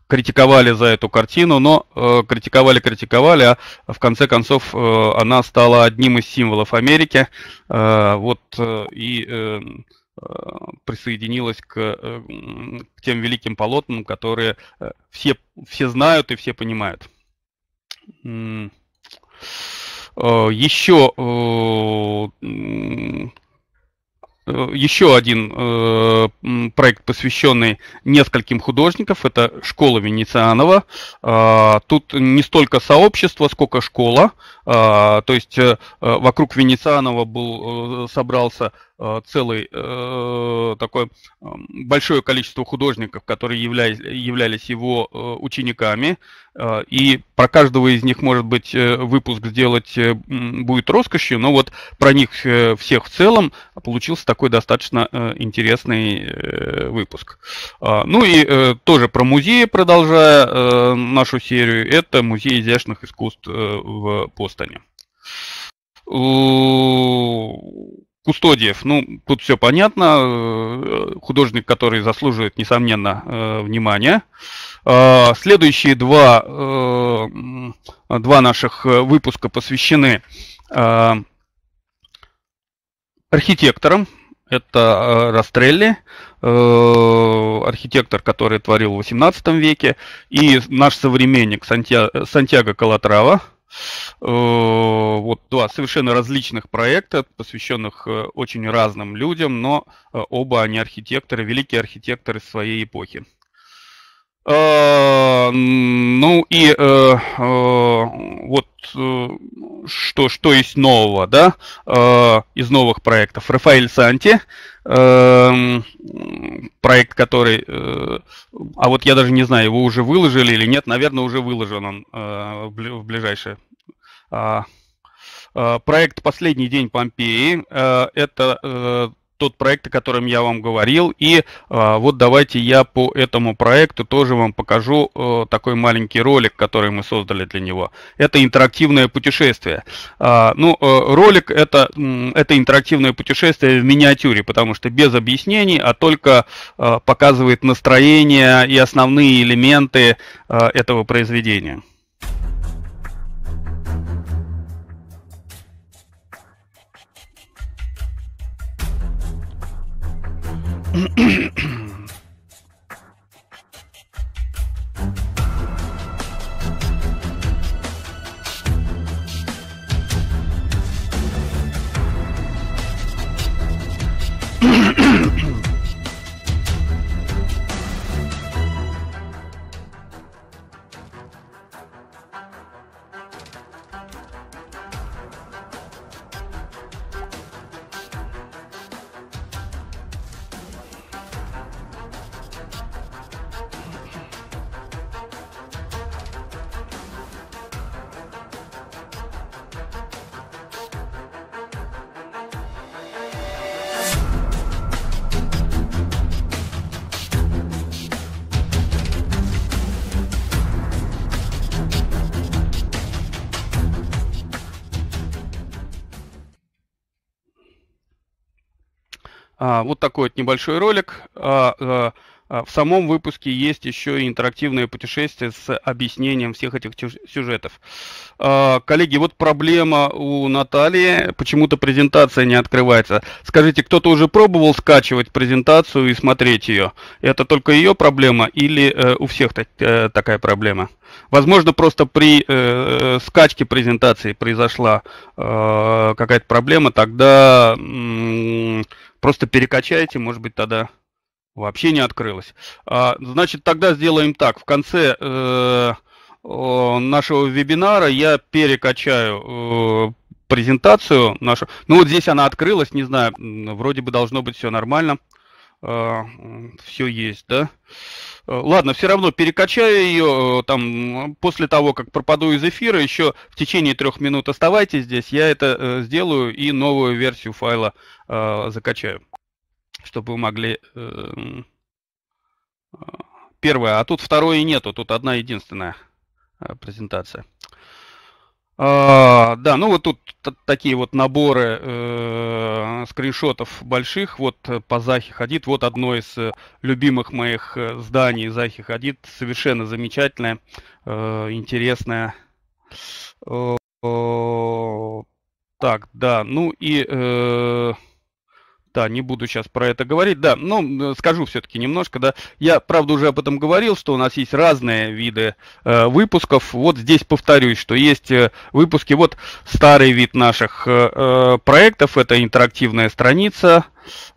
критиковали за эту картину, но э, критиковали, критиковали, а в конце концов э, она стала одним из символов Америки, а, вот и присоединилась к, к тем великим полотнам, которые все все знают и все понимают. Еще еще один э, проект, посвященный нескольким художников, это школа Венецианова. Э, тут не столько сообщество, сколько школа. Э, то есть э, э, вокруг Венецианова был, э, собрался Э, целый э, такое эм, большое количество художников, которые являлись, являлись его э, учениками, э, и про каждого из них, может быть, выпуск сделать будет роскошью, но вот про них всех в целом получился такой достаточно интересный выпуск. А, ну и тоже про музеи, продолжая нашу серию, это музей изящных искусств в Постане. Кустодиев, ну, тут все понятно, э, художник, который заслуживает, несомненно, э, внимания. Э, следующие два, два наших выпуска посвящены архитекторам. Это Растрелли, архитектор, который творил в XVIII веке, и наш современник Сантьяго Калатрава, Э, вот два совершенно различных проекта, посвященных э, очень разным людям, но э, оба они архитекторы, великие архитекторы своей эпохи. Э, ну и э, э, вот что, что есть нового, да, из новых проектов. Рафаэль Санти, проект, который, а вот я даже не знаю, его уже выложили или нет, наверное, уже выложен он в ближайшее. А, проект «Последний день Помпеи» — это тот проект, о котором я вам говорил. И а, вот давайте я по этому проекту тоже вам покажу а, такой маленький ролик, который мы создали для него. Это интерактивное путешествие. А, ну, э, ролик это, это интерактивное путешествие в миниатюре, потому что без объяснений, а только э, показывает настроение и основные элементы этого произведения. Mm-hmm. А, вот такой вот небольшой ролик. А, а, а, в самом выпуске есть еще и интерактивное путешествие с объяснением всех этих сюжетов. А, коллеги, вот проблема у Натальи. Почему-то презентация не открывается. Скажите, кто-то уже пробовал скачивать презентацию и смотреть ее? Это только ее проблема или э, у всех э, такая проблема? Возможно, просто при э, скачке презентации произошла какая-то проблема, тогда просто перекачайте, может быть, тогда Вообще не открылось. А, значит, тогда сделаем так. В конце э, нашего вебинара я перекачаю э, презентацию нашу. Ну вот здесь она открылась, не знаю, вроде бы должно быть все нормально. Э, а, все есть, да? Э, ладно, все равно перекачаю ее, э, там, после того, как пропаду из эфира, еще в течение трех минут оставайтесь здесь, я это э, сделаю и новую версию файла э, закачаю чтобы вы могли... Эм, первое, а тут второе нету, тут одна единственная э, презентация. А, да, ну вот тут такие вот наборы э, скриншотов больших. Вот э, по Захи Хадид. Вот одно из э, любимых моих зданий Захи Хадид. Совершенно замечательное, э, интересное. Э, э, так, да. Ну и... Э, да, не буду сейчас про это говорить. Да, но ну, скажу все-таки немножко, да. Я, правда, уже об этом говорил, что у нас есть разные виды э, выпусков. Вот здесь повторюсь, что есть э, выпуски. Вот старый вид наших э, э проектов. Это интерактивная страница.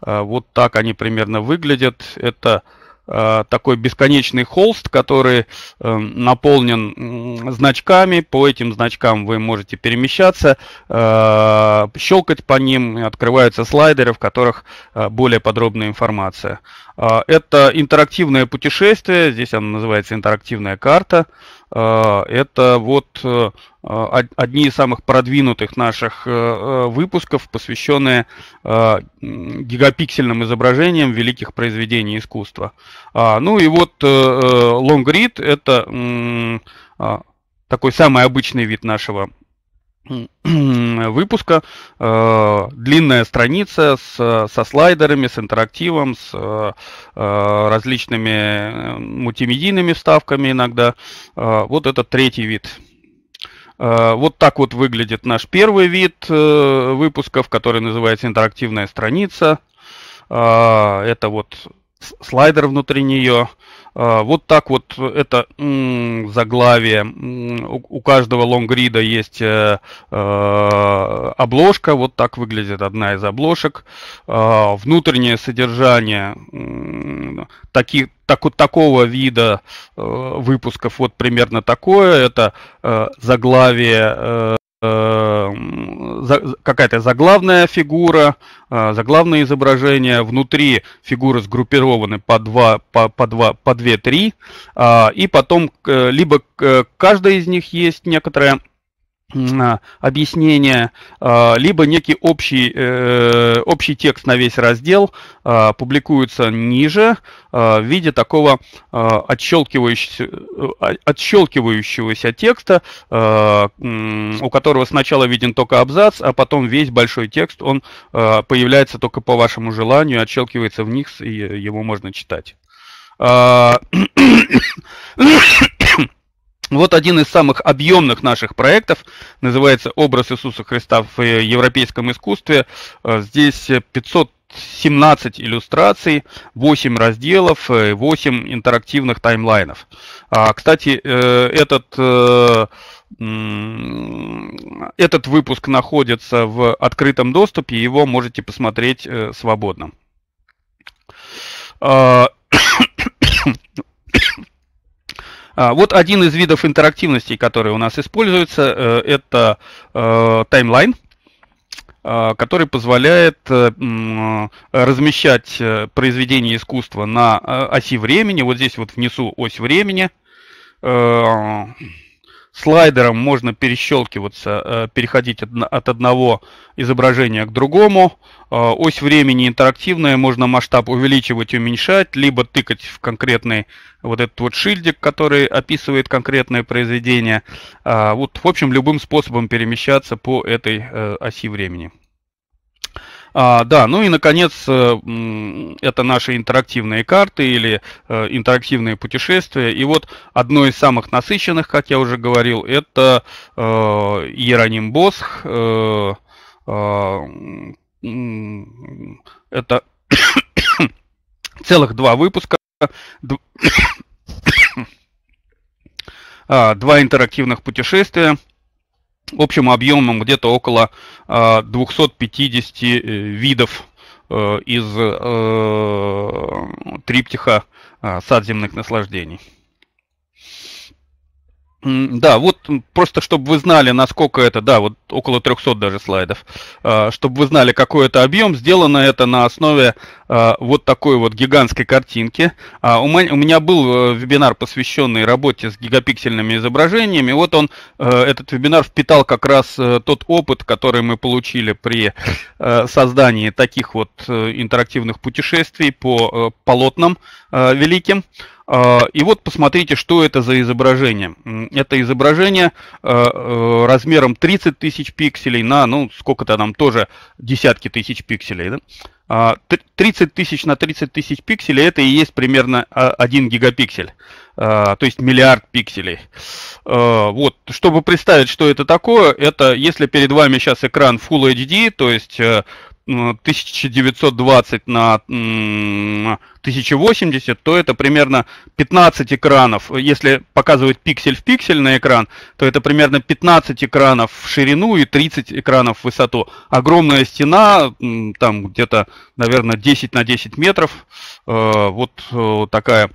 Э, вот так они примерно выглядят. Это Э, такой бесконечный холст, который э, наполнен значками. По этим значкам вы можете перемещаться, э, щелкать по ним, открываются слайдеры, в которых более подробная информация. Это интерактивное путешествие, здесь оно называется интерактивная карта. Э, это вот э, одни из самых продвинутых наших э, выпусков, посвященные гигапиксельным изображениям великих произведений искусства. А, ну и вот Long Read – это а, такой самый обычный вид нашего выпуска. Э, длинная страница с, со слайдерами, с интерактивом, с э, э, различными мультимедийными вставками иногда. вот это третий вид. Вот так вот выглядит наш первый вид выпусков, который называется интерактивная страница. Это вот слайдер внутри нее. А, вот так вот это заглавие. У каждого лонгрида есть э, э, обложка. Вот так выглядит одна из обложек. А, внутреннее содержание таких так, такого вида э, выпусков вот примерно такое. Это заглавие Эм, какая-то заглавная фигура, э, заглавное изображение, внутри фигуры сгруппированы по два, по, по два, по две, три, а, и потом э, либо э, каждая из них есть некоторая а, объяснение, а, либо некий общий, э, общий текст на весь раздел а, публикуется ниже в виде такого отщелкивающегося, отщелкивающегося текста, у которого сначала виден только абзац, а потом весь большой текст, он появляется только по вашему желанию, отщелкивается в них и его можно читать. Ну, вот один из самых объемных наших проектов, называется «Образ Иисуса Христа в э, европейском искусстве». Э, здесь 517 иллюстраций, 8 разделов, 8 э, интерактивных таймлайнов. А, кстати, этот, этот выпуск находится в открытом доступе, его можете посмотреть свободно. А, ну, а, вот один из видов интерактивности, который у нас используется, э, это э, таймлайн а, который позволяет э, размещать произведение искусства на оси времени. Вот здесь вот внизу ось времени. Слайдером можно перещелкиваться, э, переходить от одного изображения к другому. Э, ось времени интерактивная, можно масштаб увеличивать, уменьшать, либо тыкать в конкретный вот этот вот шильдик, который описывает конкретное произведение. Э, вот, в общем, любым способом перемещаться по этой оси времени. А, да, ну и, наконец, э, это наши интерактивные карты или э, интерактивные путешествия. И вот одно из самых насыщенных, как я уже говорил, это э, Иероним Босх. Э, а, это целых два выпуска. А, два интерактивных путешествия – общим объемом где-то около 250 а, э, видов э, из э, триптиха а, садземных наслаждений. Да, вот просто чтобы вы знали, насколько это, да, вот около 300 даже слайдов, а, чтобы вы знали, какой это объем, сделано это на основе а, вот такой вот гигантской картинки. А, у меня был э, вебинар, посвященный работе с гигапиксельными изображениями. Вот он, э, этот вебинар впитал как раз э, тот опыт, который мы получили при создании таких вот интерактивных путешествий по полотнам великим. А, и вот посмотрите, что это за изображение. Это изображение э, э, размером 30 тысяч пикселей на, ну, сколько-то нам тоже десятки тысяч пикселей. Да? 30 а, тысяч на 30 тысяч пикселей это и есть примерно 1 а, гигапиксель, то есть миллиард пикселей. Вот, чтобы представить, что это такое, это если перед вами сейчас экран Full HD, то есть э, 1920 на 1080, то это примерно 15 экранов. Если показывать пиксель в пиксель на экран, то это примерно 15 экранов в ширину и 30 экранов в высоту. Огромная стена, там где-то, наверное, 10 на 10 метров. Э, вот э, такая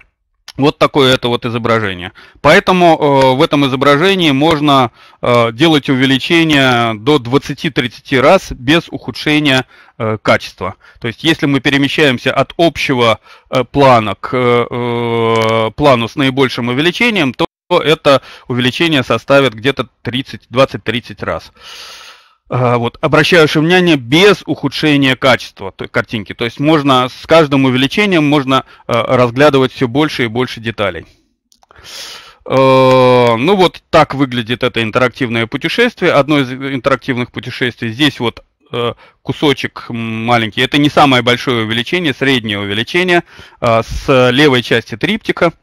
вот такое это вот изображение. Поэтому э, в этом изображении можно э, делать увеличение до 20-30 раз без ухудшения э, качества. То есть если мы перемещаемся от общего э, плана к э, э плану с наибольшим увеличением, то это увеличение составит где-то 20-30 раз. А, вот, обращаешь внимание без ухудшения качества той картинки. То есть можно с каждым увеличением можно а, разглядывать все больше и больше деталей. А, ну вот так выглядит это интерактивное путешествие. Одно из интерактивных путешествий. Здесь вот кусочек маленький. Это не самое большое увеличение, среднее увеличение с левой части триптика.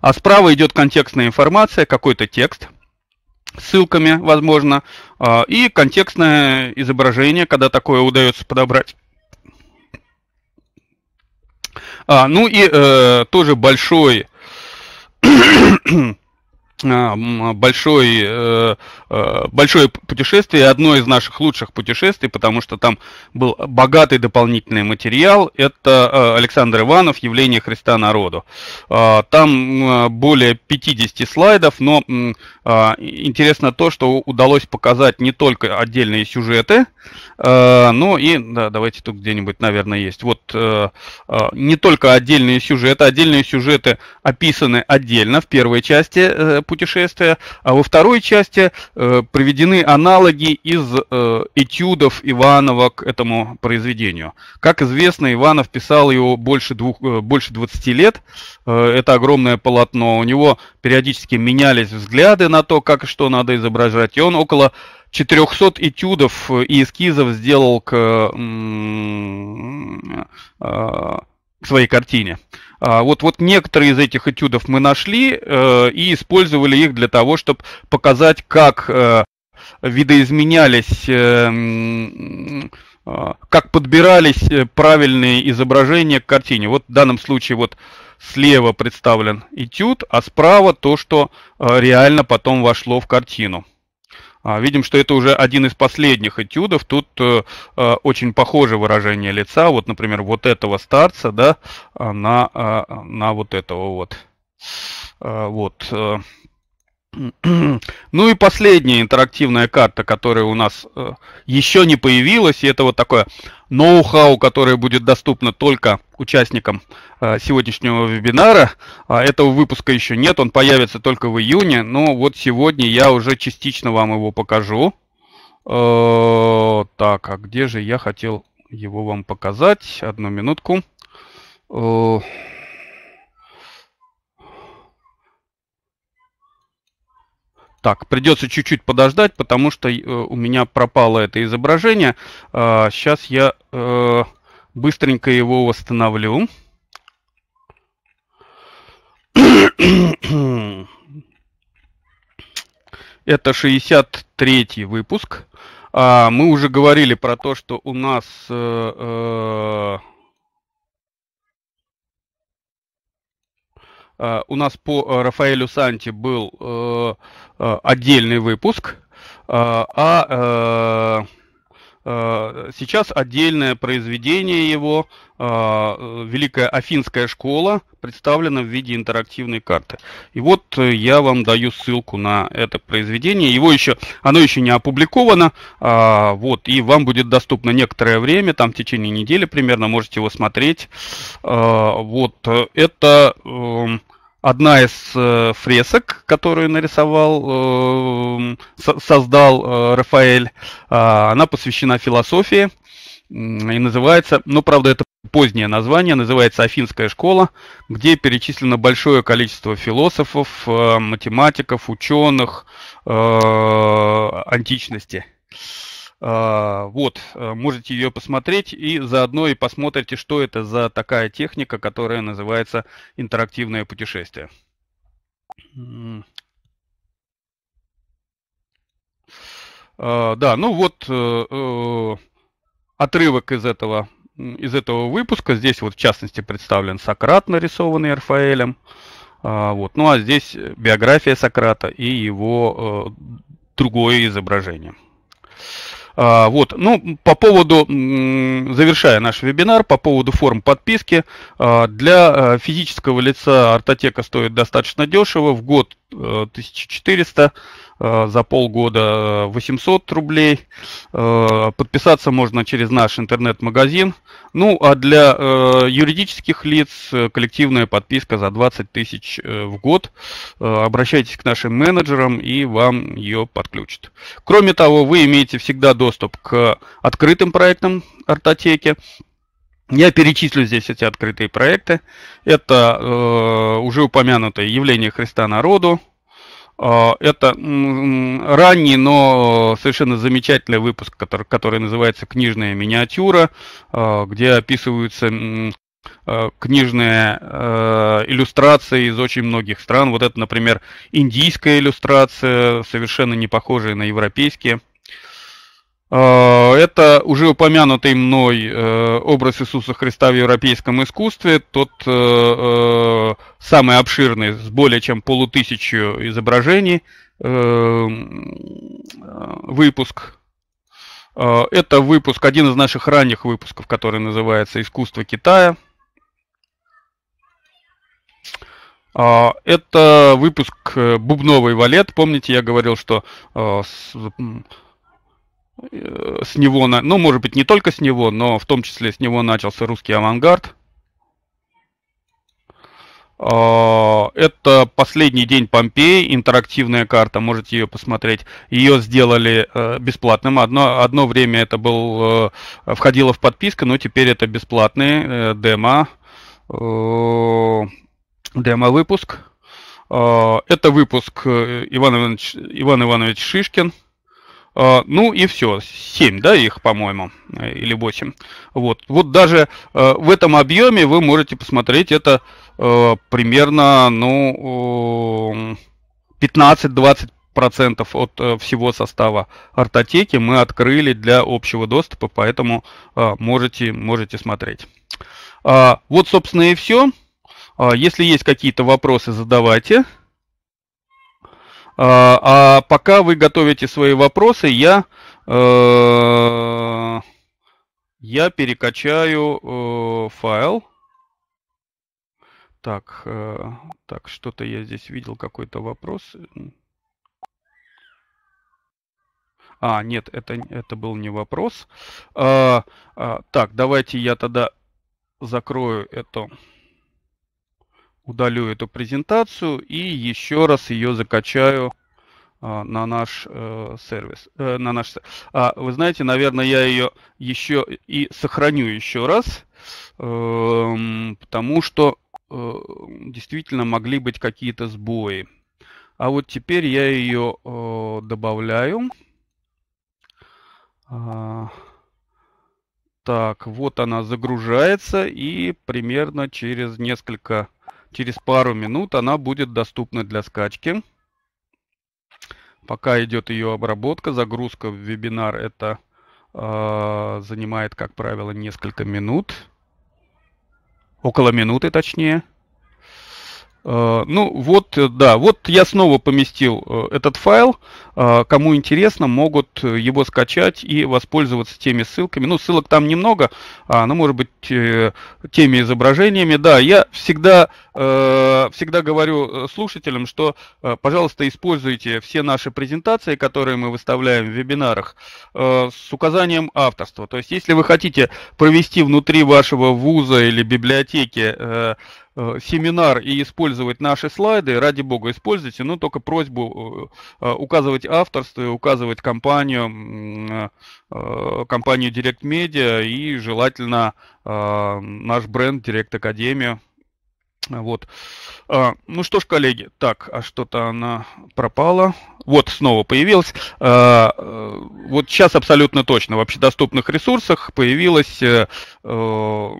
А справа идет контекстная информация, какой-то текст – ссылками, возможно, а, и контекстное изображение, когда такое удается подобрать. А, ну и э, тоже большой а, большой, э, э, большое путешествие, одно из наших лучших путешествий, потому что там был богатый дополнительный материал. Это э, Александр Иванов «Явление Христа народу». А, там более 50 слайдов, но а, интересно то, что удалось показать не только отдельные сюжеты, но и, да, давайте тут где-нибудь, наверное, есть. Вот не только отдельные сюжеты, отдельные сюжеты описаны отдельно в первой части путешествия, а во второй части э, приведены аналоги из э, этюдов Иванова к этому произведению. Как известно, Иванов писал его больше, двух, э, больше 20 лет, э, это огромное полотно, у него периодически менялись взгляды на то, как и что надо изображать, и он около 400 этюдов и эскизов сделал к э, к своей картине. А, вот, вот некоторые из этих этюдов мы нашли э, и использовали их для того, чтобы показать, как э, видоизменялись, эм, а, как подбирались э, правильные изображения к картине. Вот в данном случае вот слева представлен этюд, а справа то, что реально потом вошло в картину. А, видим, что это уже один из последних этюдов. Тут э, э очень похоже выражение лица. Вот, например, вот этого старца, да, а, на, а, на вот этого вот. Вот. Э, ну и последняя интерактивная карта, которая у нас э, еще не появилась, и это вот такое ноу-хау, которое будет доступно только участникам э, сегодняшнего вебинара. А этого выпуска еще нет, он появится только в июне, но вот сегодня я уже частично вам его покажу. Э, так, а где же я хотел его вам показать? Одну минутку. Э, Так, придется чуть-чуть подождать, потому что э, у меня пропало это изображение. сейчас а, я э, быстренько его восстановлю. Это 63 выпуск. А, мы уже говорили про то, что у нас... Э, Э, у нас по э, Рафаэлю Санти был э, отдельный выпуск, а сейчас отдельное произведение его «Великая Афинская школа» представлена в виде интерактивной карты. И вот я вам даю ссылку на это произведение. Его еще, оно еще не опубликовано, а, вот, и вам будет доступно некоторое время, там в течение недели примерно можете его смотреть. Вот, это эм, одна из э, фресок, которую нарисовал, э, создал э, Рафаэль, э, она посвящена философии и называется, ну правда это позднее название, называется Афинская школа, где перечислено большое количество философов, э, математиков, ученых э, античности. А, вот, э, можете ее посмотреть и заодно и посмотрите, что это за такая техника, которая называется интерактивное путешествие. А, да, ну вот э, э, отрывок из этого, из этого выпуска. Здесь вот в частности представлен Сократ, нарисованный Рафаэлем. А, вот. Ну а здесь биография Сократа и его другое изображение. А, вот. Ну, по поводу, завершая наш вебинар, по поводу форм подписки, а, для э, физического лица артотека стоит достаточно дешево, в год 1400, э, Э, за полгода 800 э, рублей. Э, подписаться можно через наш интернет-магазин. Ну, а для юридических лиц коллективная подписка за 20 тысяч в год. Обращайтесь к нашим менеджерам, и вам ее подключат. Кроме того, вы имеете всегда доступ к открытым проектам Артотеки. Я перечислю здесь эти открытые проекты. Это э, уже упомянутое явление Христа народу, а, это ранний, но совершенно замечательный выпуск, который, который называется «Книжная миниатюра», а, где описываются а, книжные иллюстрации из очень многих стран. Вот это, например, индийская иллюстрация, совершенно не похожая на европейские. Э, это уже упомянутый мной э, образ Иисуса Христа в европейском искусстве, тот э, самый обширный, с более чем полутысячу изображений, выпуск. Это выпуск, один из наших ранних выпусков, который называется «Искусство Китая». Это выпуск «Бубновый валет». Помните, я говорил, что Э, с него, на... ну, может быть, не только с него, но в том числе с него начался русский авангард. А, это последний день Помпеи, интерактивная карта, можете ее посмотреть. Ее сделали э, бесплатным. Одно, одно время это был, э, входило в подписку, но теперь это бесплатный демо, демо-выпуск. А, это выпуск Иван Иванович, Иван Иванович Шишкин. А, ну и все, 7, да, их, по-моему, э, или 8. Вот, вот даже э, в этом объеме вы можете посмотреть, это э, примерно, ну, 15-20 процентов от всего состава артотеки мы открыли для общего доступа, поэтому можете, можете смотреть. А, вот, собственно, и все. А, если есть какие-то вопросы, задавайте. А, а пока вы готовите свои вопросы, я, э, я перекачаю э, файл. Так, э, так что-то я здесь видел, какой-то вопрос. А, нет, это, это был не вопрос. А, а, так, давайте я тогда закрою эту удалю эту презентацию и еще раз ее закачаю а, на наш э, сервис, э, на наш. А вы знаете, наверное, я ее еще и сохраню еще раз, э, потому что э, действительно могли быть какие-то сбои. А вот теперь я ее э, добавляю. А, так, вот она загружается и примерно через несколько Через пару минут она будет доступна для скачки. Пока идет ее обработка, загрузка в вебинар это э, занимает, как правило, несколько минут. Около минуты точнее. А, ну вот, да, вот я снова поместил э, этот файл. А, кому интересно, могут его скачать и воспользоваться теми ссылками. Ну, ссылок там немного, а, ну, может быть, э, теми изображениями. Да, я всегда Э, всегда говорю э, слушателям, что, э, пожалуйста, используйте все наши презентации, которые мы выставляем в вебинарах, с указанием авторства. То есть, если вы хотите провести внутри вашего вуза или библиотеки семинар и использовать наши слайды, ради бога, используйте, но только просьбу указывать авторство, указывать компанию, компанию Direct Media и желательно наш бренд Direct Академию вот. А, ну что ж, коллеги, так, а что-то она пропала. Вот, снова появилась. А, э, вот сейчас абсолютно точно в общедоступных ресурсах появилась а, а,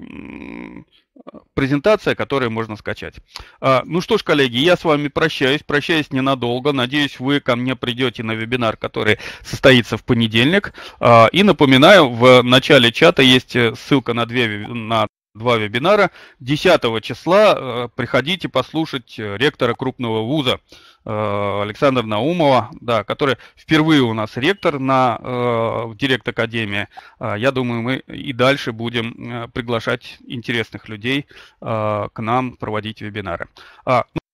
презентация, которую можно скачать. А, ну что ж, коллеги, я с вами прощаюсь, прощаюсь ненадолго. Надеюсь, вы ко мне придете на вебинар, который состоится в понедельник. А, и напоминаю, в начале чата есть ссылка на две на два вебинара. 10 числа э, приходите послушать э, ректора крупного вуза э, Александра Наумова, да, который впервые у нас ректор на в Директ Академии. Я думаю, мы и дальше будем приглашать интересных людей к нам проводить вебинары. А, ну,